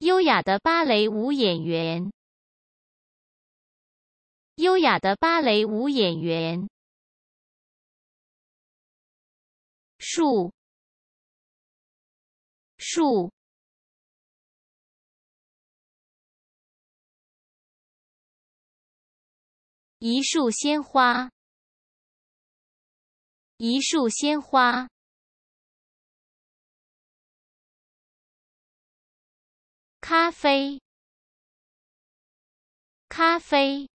优雅的芭蕾舞演员，优雅的芭蕾舞演员，树，树。一束鲜花，一束鲜花。咖啡，咖啡，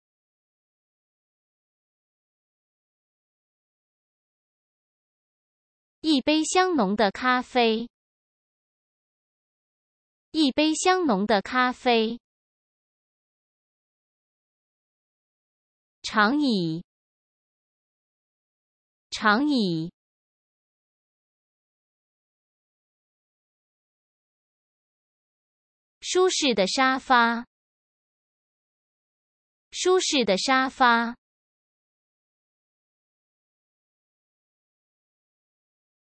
一杯香浓的咖啡，一杯香浓的咖啡，长椅，长椅。舒适的沙发，舒适的沙发，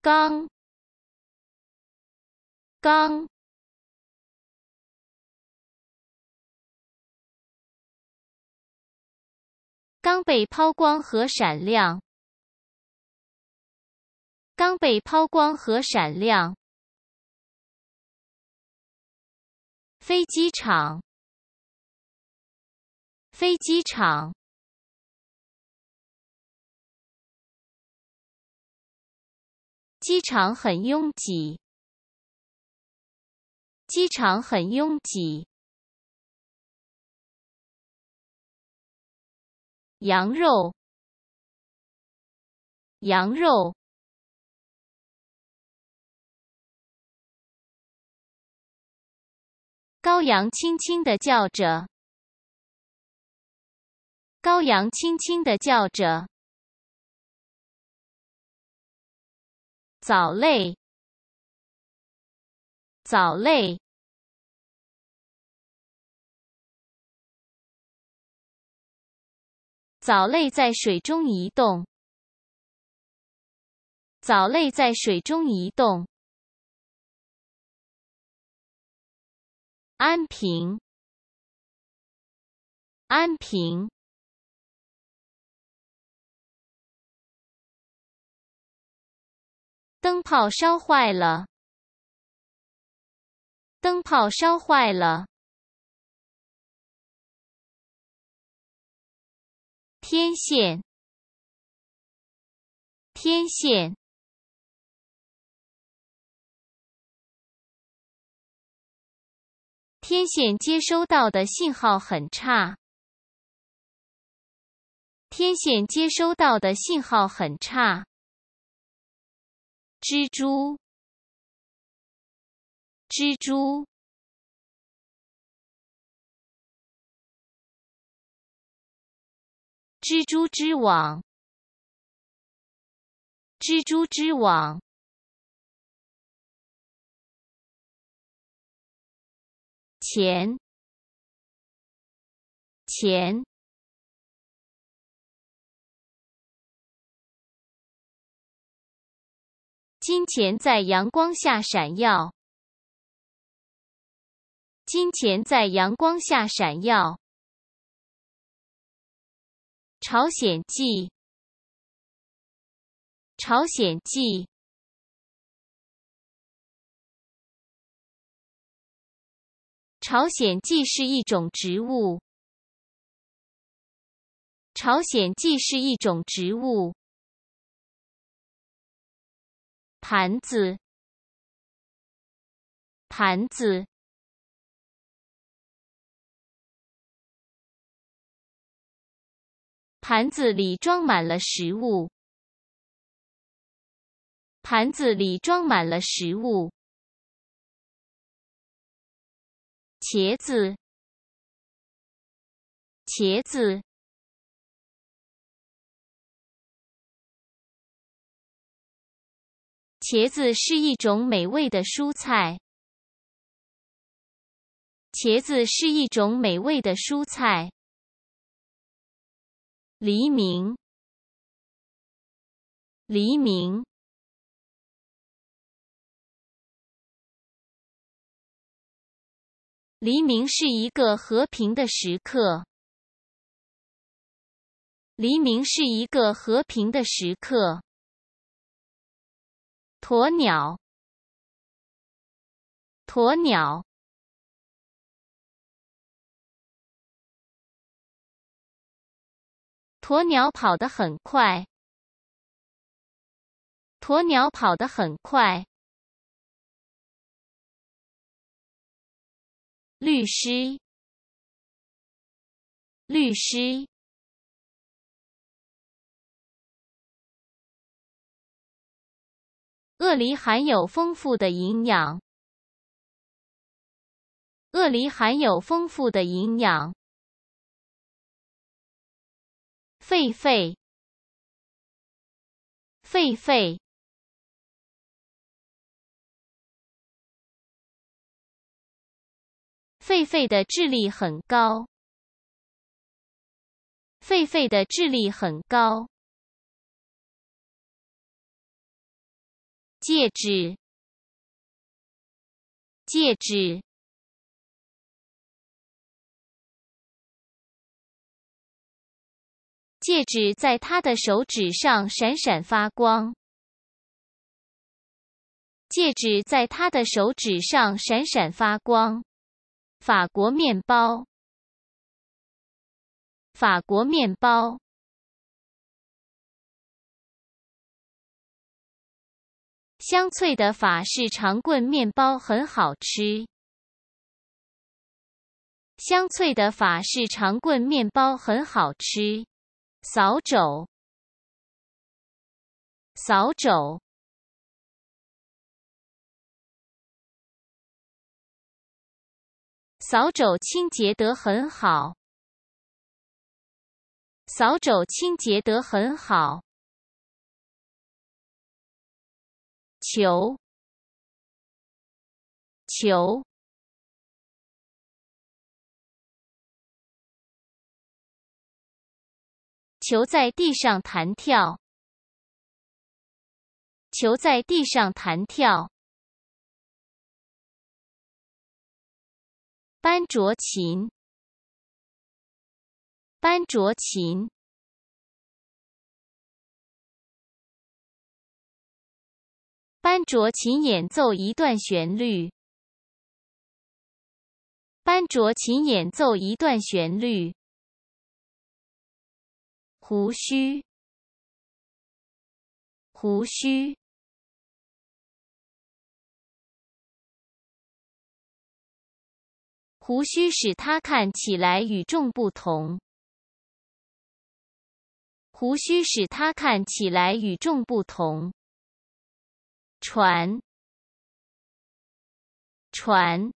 刚，刚，刚被抛光和闪亮，刚被抛光和闪亮。飞机场，飞机场，机场很拥挤，机场很拥挤，羊肉，羊肉。羔羊轻轻地叫着，羔羊轻轻地叫着。藻类，藻类，藻类在水中移动，藻类在水中移动。安平，安平，灯泡烧坏了，灯泡烧坏了，天线，天线。天线接收到的信号很差。天线接收到的信号很差。蜘蛛，蜘蛛，蜘蛛织网，蜘蛛织网。钱，钱，金钱在阳光下闪耀。金钱在阳光下闪耀。朝鲜记，朝鲜记。朝鲜既是一种植物。朝鲜既是一种植物。盘子，盘子，盘子里装满了食物。盘子里装满了食物。茄子，茄子，茄子是一种美味的蔬菜。茄子是一种美味的蔬菜。黎明，黎明。黎明是一个和平的时刻。黎明是一个和平的时刻。鸵鸟，鸵鸟，鸵鸟跑得很快。鸵鸟跑得很快。律师，律师。鳄梨含有丰富的营养。鳄梨含有丰富的营养。狒狒，狒狒。狒狒的智力很高。狒狒的智力很高。戒指，戒指，戒指，在他的手指上闪闪发光。戒指在他的手指上闪闪发光。法国面包，法国面包，香脆的法式长棍面包很好吃。香脆的法式长棍面包很好吃。扫帚，扫帚。扫帚清洁得很好。扫帚清洁得很好。球，球，球在地上弹跳。球在地上弹跳。班卓琴，班卓琴，班卓琴演奏一段旋律。班卓琴演奏一段旋律。胡须，胡须。胡须使他看起来与众不同。胡须使他看起来与众不同。船，船。